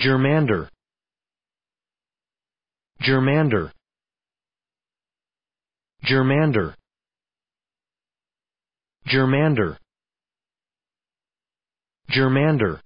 Germander Germander Germander Germander Germander